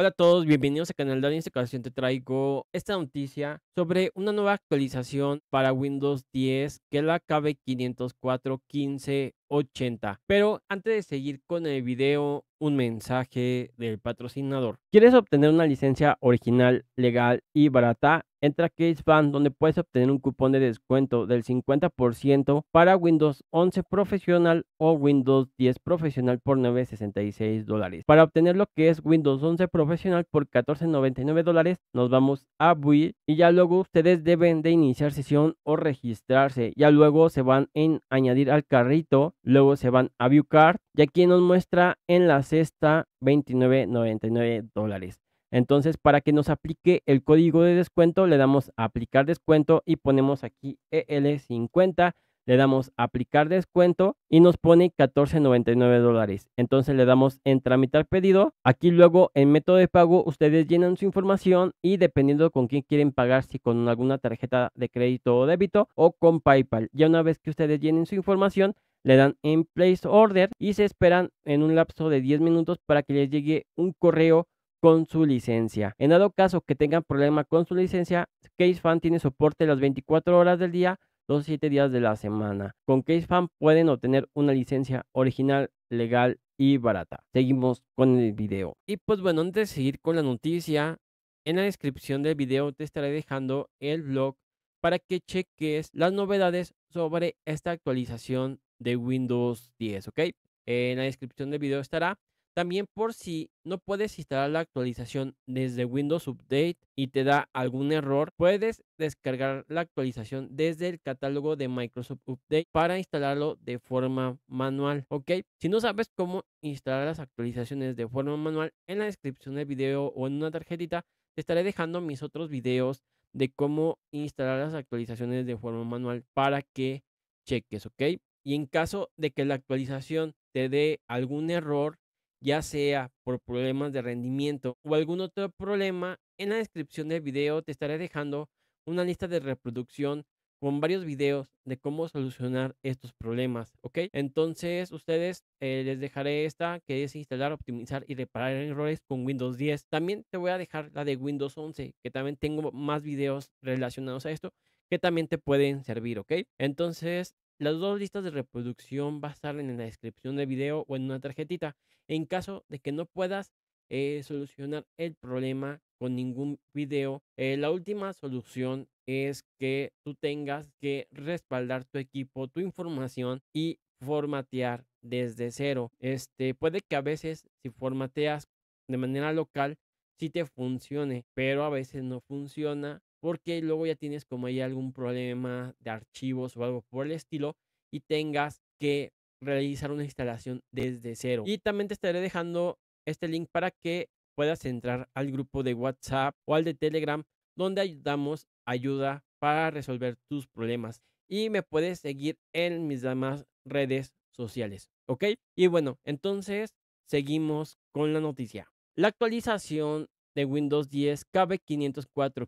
Hola a todos, bienvenidos a Canal de En esta te traigo esta noticia sobre una nueva actualización para Windows 10 que es la KB50415 80. Pero antes de seguir con el video, un mensaje del patrocinador. ¿Quieres obtener una licencia original, legal y barata? Entra a CaseFan donde puedes obtener un cupón de descuento del 50% para Windows 11 Profesional o Windows 10 Profesional por 9.66 dólares. Para obtener lo que es Windows 11 Profesional por 14.99 nos vamos a Build y ya luego ustedes deben de iniciar sesión o registrarse. Ya luego se van en añadir al carrito Luego se van a ViewCard y aquí nos muestra en la cesta 29.99 dólares. Entonces, para que nos aplique el código de descuento, le damos a aplicar descuento y ponemos aquí EL50. Le damos aplicar descuento y nos pone 14.99 dólares. Entonces le damos en tramitar pedido. Aquí luego en método de pago ustedes llenan su información y dependiendo con quién quieren pagar, si con alguna tarjeta de crédito o débito o con PayPal. Ya una vez que ustedes llenen su información, le dan en place order y se esperan en un lapso de 10 minutos para que les llegue un correo con su licencia. En dado caso que tengan problema con su licencia, CaseFan tiene soporte las 24 horas del día, los 7 días de la semana. Con CaseFan pueden obtener una licencia original, legal y barata. Seguimos con el video. Y pues bueno, antes de seguir con la noticia, en la descripción del video te estaré dejando el blog para que cheques las novedades sobre esta actualización de Windows 10, ¿ok? En la descripción del video estará. También por si no puedes instalar la actualización desde Windows Update y te da algún error, puedes descargar la actualización desde el catálogo de Microsoft Update para instalarlo de forma manual, ¿ok? Si no sabes cómo instalar las actualizaciones de forma manual, en la descripción del video o en una tarjetita te estaré dejando mis otros videos de cómo instalar las actualizaciones de forma manual para que cheques, ¿ok? Y en caso de que la actualización te dé algún error, ya sea por problemas de rendimiento o algún otro problema, en la descripción del video te estaré dejando una lista de reproducción con varios videos de cómo solucionar estos problemas, ¿ok? Entonces, ustedes eh, les dejaré esta que es instalar, optimizar y reparar errores con Windows 10. También te voy a dejar la de Windows 11, que también tengo más videos relacionados a esto que también te pueden servir, ¿ok? Entonces, las dos listas de reproducción va a estar en la descripción del video o en una tarjetita. En caso de que no puedas eh, solucionar el problema con ningún video, eh, la última solución es que tú tengas que respaldar tu equipo, tu información y formatear desde cero. Este puede que a veces si formateas de manera local sí te funcione, pero a veces no funciona porque luego ya tienes como ahí algún problema de archivos o algo por el estilo y tengas que realizar una instalación desde cero. Y también te estaré dejando este link para que puedas entrar al grupo de WhatsApp o al de Telegram donde ayudamos ayuda para resolver tus problemas y me puedes seguir en mis demás redes sociales, ¿ok? Y bueno, entonces seguimos con la noticia. La actualización de Windows 10 KB 504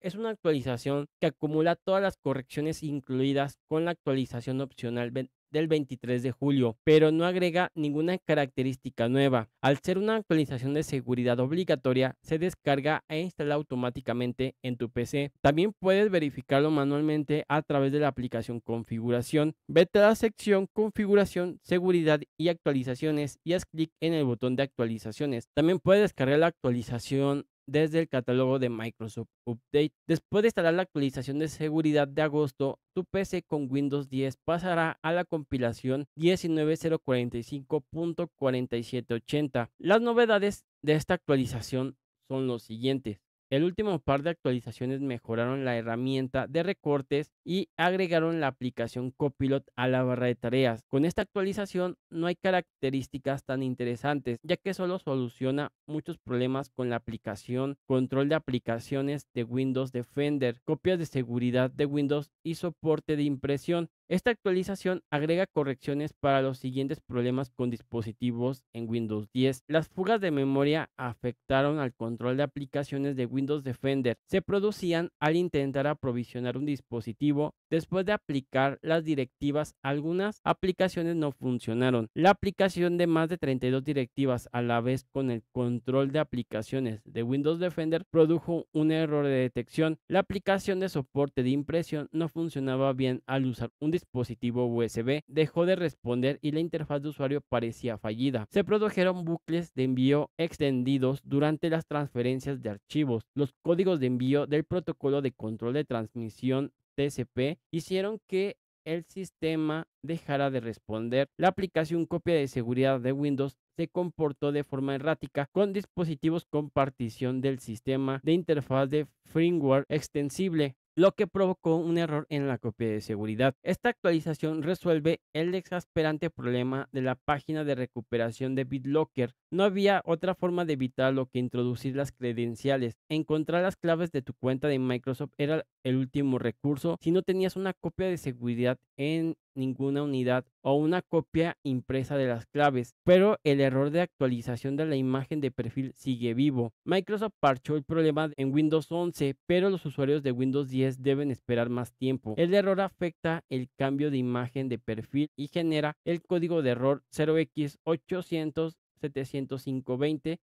es una actualización que acumula todas las correcciones incluidas con la actualización opcional del 23 de julio, pero no agrega ninguna característica nueva. Al ser una actualización de seguridad obligatoria, se descarga e instala automáticamente en tu PC. También puedes verificarlo manualmente a través de la aplicación configuración. Vete a la sección configuración, seguridad y actualizaciones y haz clic en el botón de actualizaciones. También puedes descargar la actualización desde el catálogo de Microsoft Update. Después de instalar la actualización de seguridad de agosto, tu PC con Windows 10 pasará a la compilación 19045.4780. Las novedades de esta actualización son los siguientes. El último par de actualizaciones mejoraron la herramienta de recortes y agregaron la aplicación Copilot a la barra de tareas. Con esta actualización no hay características tan interesantes, ya que solo soluciona muchos problemas con la aplicación, control de aplicaciones de Windows Defender, copias de seguridad de Windows y soporte de impresión. Esta actualización agrega correcciones para los siguientes problemas con dispositivos en Windows 10. Las fugas de memoria afectaron al control de aplicaciones de Windows Defender. Se producían al intentar aprovisionar un dispositivo. Después de aplicar las directivas, algunas aplicaciones no funcionaron. La aplicación de más de 32 directivas a la vez con el control de aplicaciones de Windows Defender produjo un error de detección. La aplicación de soporte de impresión no funcionaba bien al usar un dispositivo dispositivo USB dejó de responder y la interfaz de usuario parecía fallida. Se produjeron bucles de envío extendidos durante las transferencias de archivos. Los códigos de envío del protocolo de control de transmisión TCP hicieron que el sistema dejara de responder. La aplicación copia de seguridad de Windows se comportó de forma errática con dispositivos con partición del sistema de interfaz de firmware extensible lo que provocó un error en la copia de seguridad. Esta actualización resuelve el exasperante problema de la página de recuperación de BitLocker. No había otra forma de evitarlo que introducir las credenciales. Encontrar las claves de tu cuenta de Microsoft era el último recurso si no tenías una copia de seguridad en ninguna unidad o una copia impresa de las claves, pero el error de actualización de la imagen de perfil sigue vivo. Microsoft parchó el problema en Windows 11, pero los usuarios de Windows 10 deben esperar más tiempo. El error afecta el cambio de imagen de perfil y genera el código de error 0x800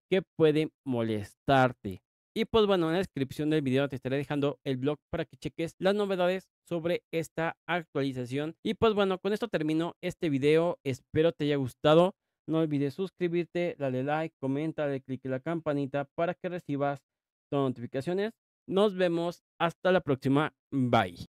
que puede molestarte. Y pues bueno, en la descripción del video te estaré dejando el blog para que cheques las novedades sobre esta actualización. Y pues bueno, con esto termino este video. Espero te haya gustado. No olvides suscribirte, dale like, comenta, dale click en la campanita para que recibas notificaciones. Nos vemos hasta la próxima. Bye.